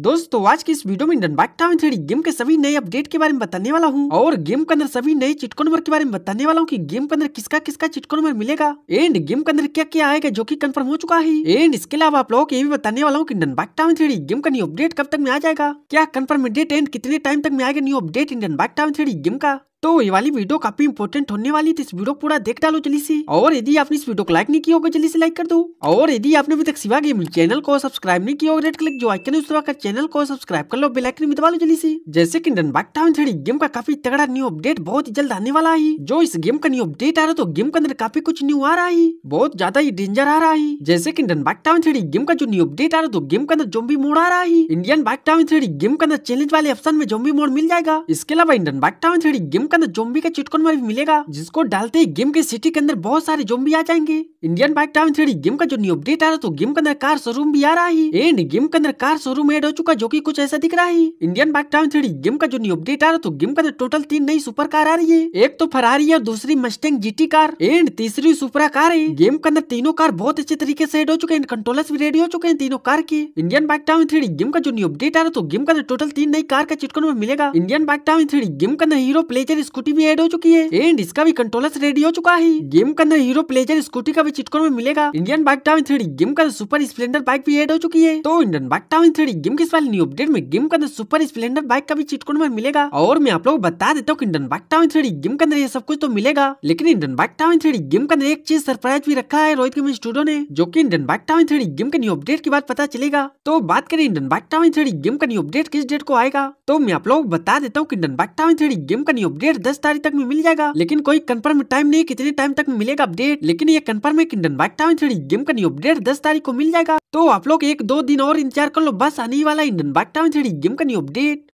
दोस्तों आज की इस वीडियो में Indian bike town three game के सभी नए अपडेट के बारे में बताने वाला हूँ और गेम के अंदर सभी नए चिटको नंबर के बारे में बताने वाला हूँ कि गेम के अंदर किसका किसका चिटको नंबर मिलेगा एंड गेम के अंदर क्या क्या आएगा जो कि कंफर्म हो चुका है एंड इसके अलावा आप लोगों को ये भी बताने वाला हूँ की Indian bike town three game का न्यू अपडेट कब तक में आ जाएगा क्या कन्फर्म डेट एंड कितने टाइम तक में आएगा new update Indian bike town three game का तो ये वाली वीडियो काफी इंपोर्टेंट होने वाली थी इस वीडियो पूरा देख डालो जल्दी से और यदि आपने इस वीडियो को लाइक नहीं किया जल्दी से लाइक कर दो और यदि आपने अभी तक सिवा गेमिंग चैनल को सब्सक्राइब नहीं किया रेड क्लिक जो आइकन उस कर चैनल को सब्सक्राइब कर लो बेलाइकन भी दबा लो जल्दी से जैसे की Indian bike town three game का काफी तगड़ा न्यू अपडेट बहुत जल्द आने वाला है जो इस गेम का न्यू अपडेट आ रहा तो गेम के अंदर काफी कुछ न्यू आ रहा है बहुत ज्यादा ही डेंजर आ रहा है जैसे की Indian bike town three game का जो न्यू अपडेट आ रहा है तो गेम के अंदर भी मोड आ रहा है Indian bike town three game के अंदर चैलेंज वाले ऑप्शन में भी मोड मिल जाएगा इसके अलावा Indian bike town three game के अंदर जोम्बी का चिटकोन वाला भी मिलेगा जिसको डालते ही गेम के सिटी के अंदर बहुत सारे जोम्बी आ जाएंगे Indian bike time three game का जो न्यू अपडेट आ रहा तो गेम के अंदर कार शोरूम भी आ रहा है एंड गेम के अंदर कार शोरूम एड हो चुका जो की कुछ ऐसा दिख रहा है Indian bike time three game का जो न्यू अपडेट आ रहा तो गेम के अंदर टोटल तीन नई सुपर कार आ रही है एक तो फरारी और दूसरी मस्टेंग जीटी कार एंड तीसरी सुपरा कार है गेम के अंदर तीनों कार बहुत अच्छे तरीके से एड हो चुके हैं कंट्रोलर भी रेडी हो चुके हैं तीनों कार के Indian bike time three game का जो न्यू अपडेट आ रहा है तो गेम के अंदर टोटल तीन नई कार का चिटकोन में मिलेगा Indian bike time three game के अंदर हीरो प्लेजर स्कूटी भी एड हो चुकी है एंड इसका भी कंट्रोलर रेडी हो चुका है गेम के अंदर हीरो प्लेजर स्कूटी का भी चिटकोर में मिलेगा Indian bike town three game का सुपर स्प्लेंडर बाइक भी एड हो चुकी है तो Indian bike town three game के साथ न्यू अपडेट में गेम के अंदर सुपर स्प्लेंडर बाइक का भी चिटकोर में मिलेगा और मैं आप लोग बता देता हूँ Indian bike town three game के अंदर ये सब कुछ तो मिलेगा लेकिन Indian bike town three game के अंदर एक चीज सरप्राइज भी रखा है रोहित स्टूडियो ने जो की Indian bike town three game के न्यू अपडेट के बाद पता चलेगा तो बात करें Indian bike town three game का न्यू अपडेट किस डेट को आएगा तो मैं आप लोग बता देता हूँ Indian bike town three game का न्यू अपडेट अपडेट दस तारीख तक में मिल जाएगा लेकिन कोई कन्फर्म टाइम नहीं कितने टाइम तक मिलेगा अपडेट लेकिन ये कन्फर्म है Indian bike time three game का न्यू अपडेट दस तारीख को मिल जाएगा तो आप लोग एक दो दिन और इंतजार कर लो बस आने वाला Indian bike time three game का न्यू अपडेट